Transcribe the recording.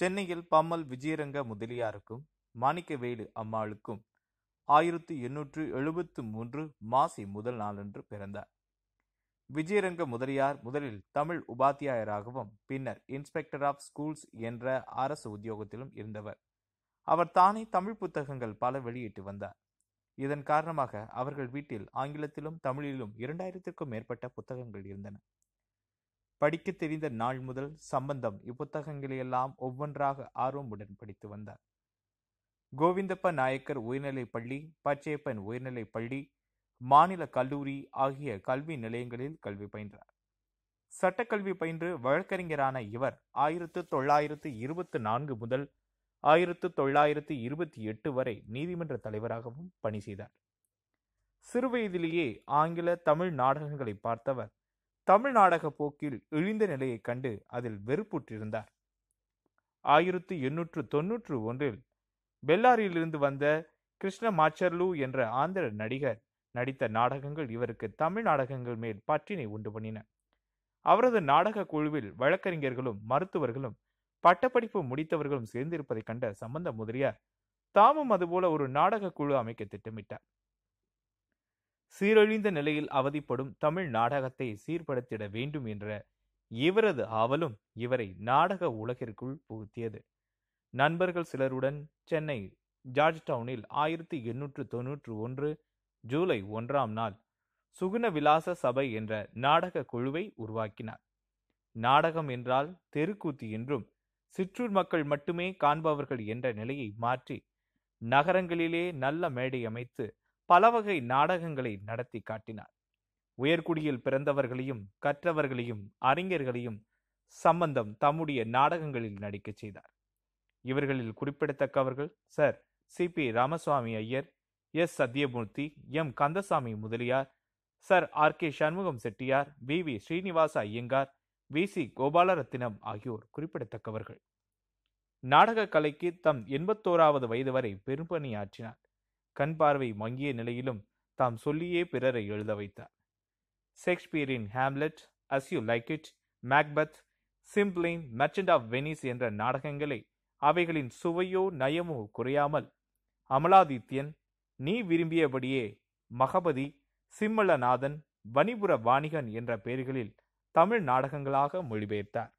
சென்னையில் பம்மல் விஜயரங்க முதலியாருக்கும் மாணிக்கவேலு அம்மாளுக்கும் ஆயிரத்தி எண்ணூற்று எழுபத்து மூன்று மாசி முதல் நாளன்று பிறந்தார் விஜயரங்க முதலியார் முதலில் தமிழ் உபாத்தியாயராகவும் பின்னர் இன்ஸ்பெக்டர் ஆஃப் ஸ்கூல்ஸ் என்ற அரசு உத்தியோகத்திலும் இருந்தவர் அவர் தானே தமிழ் புத்தகங்கள் பல வெளியிட்டு வந்தார் இதன் காரணமாக அவர்கள் வீட்டில் ஆங்கிலத்திலும் தமிழிலும் இரண்டாயிரத்திற்கும் மேற்பட்ட புத்தகங்கள் இருந்தன படிக்க தெரிந்த நாள் முதல் சம்பந்தம் இப்புத்தகங்களையெல்லாம் ஒவ்வொன்றாக ஆர்வமுடன் படித்து வந்தார் கோவிந்தப்ப நாயக்கர் உயர்நிலைப் பள்ளி பச்சையப்பன் உயர்நிலைப் பள்ளி மாநில கல்லூரி ஆகிய கல்வி நிலையங்களில் கல்வி பயின்றார் சட்டக்கல்வி பயின்று வழக்கறிஞரான இவர் ஆயிரத்து தொள்ளாயிரத்து இருபத்தி நான்கு முதல் ஆயிரத்து தொள்ளாயிரத்து இருபத்தி எட்டு வரை நீதிமன்ற தலைவராகவும் பணி செய்தார் சிறுவயதிலேயே ஆங்கில தமிழ் நாடகங்களை பார்த்தவர் தமிழ் நாடக போக்கில் இழிந்த நிலையைக் கண்டு அதில் வெறுப்புற்றிருந்தார் ஆயிரத்தி எண்ணூற்று தொன்னூற்று ஒன்றில் பெல்லாரியிலிருந்து வந்த கிருஷ்ண மாச்சர்லு என்ற ஆந்திர நடிகர் நடித்த நாடகங்கள் இவருக்கு தமிழ் நாடகங்கள் மேல் பற்றினை உண்டு பண்ணின அவரது நாடக குழுவில் வழக்கறிஞர்களும் மருத்துவர்களும் பட்டப்படிப்பு முடித்தவர்களும் சேர்ந்திருப்பதைக் கண்ட சம்பந்த முதலியார் தாமும் அதுபோல ஒரு நாடக குழு அமைக்க திட்டமிட்டார் சீரழிந்த நிலையில் அவதிப்படும் தமிழ் நாடகத்தை சீர்படுத்திட வேண்டும் என்ற இவரது ஆவலும் இவரை நாடக உலகிற்குள் புகுத்தியது நண்பர்கள் சிலருடன் சென்னை ஜார்ஜ் டவுனில் ஆயிரத்தி எண்ணூற்று தொன்னூற்று ஒன்று ஜூலை ஒன்றாம் நாள் சுகுண விலாச சபை என்ற நாடக குழுவை உருவாக்கினார் நாடகம் என்றால் தெருக்கூத்து என்றும் சிற்றூர் மக்கள் மட்டுமே காண்பவர்கள் என்ற நிலையை மாற்றி நகரங்களிலே நல்ல மேடை அமைத்து பலவகை நாடகங்களை நடத்தி காட்டினார் உயர்குடியில் பிறந்தவர்களையும் கற்றவர்களையும் அறிஞர்களையும் சம்பந்தம் தம்முடைய நாடகங்களில் நடிக்கச் செய்தார் இவர்களில் குறிப்பிடத்தக்கவர்கள் Sir C P Ramaswamy Iyer S Sathyamurthy M Kandasamy Mudaliar Sir R K Shanmugam Chettiar V V Srinivasa Iyengar V C Gopalarathinam ஆகியோர் குறிப்பிடத்தக்கவர்கள் நாடக கலைக்கு தம் எண்பத்தோராவது வயது வரை பெரும்பணியாற்றினார் கண் பார்வை மங்கிய நிலையிலும் தாம் சொல்லியே பிறரை எழுத வைத்தார் ஷேக்ஸ்பியரின் Hamlet As You Like It Macbeth Cymbeline Merchant of Venice என்ற நாடகங்களை அவைகளின் சுவையோ நயமோ குறையாமல் அமலாதித்யன் நீ விரும்பியபடியே மகபதி சிம்மளநாதன் வணிபுர வாணிகன் என்ற பெயர்களில் தமிழ் நாடகங்களாக மொழிபெயர்த்தார்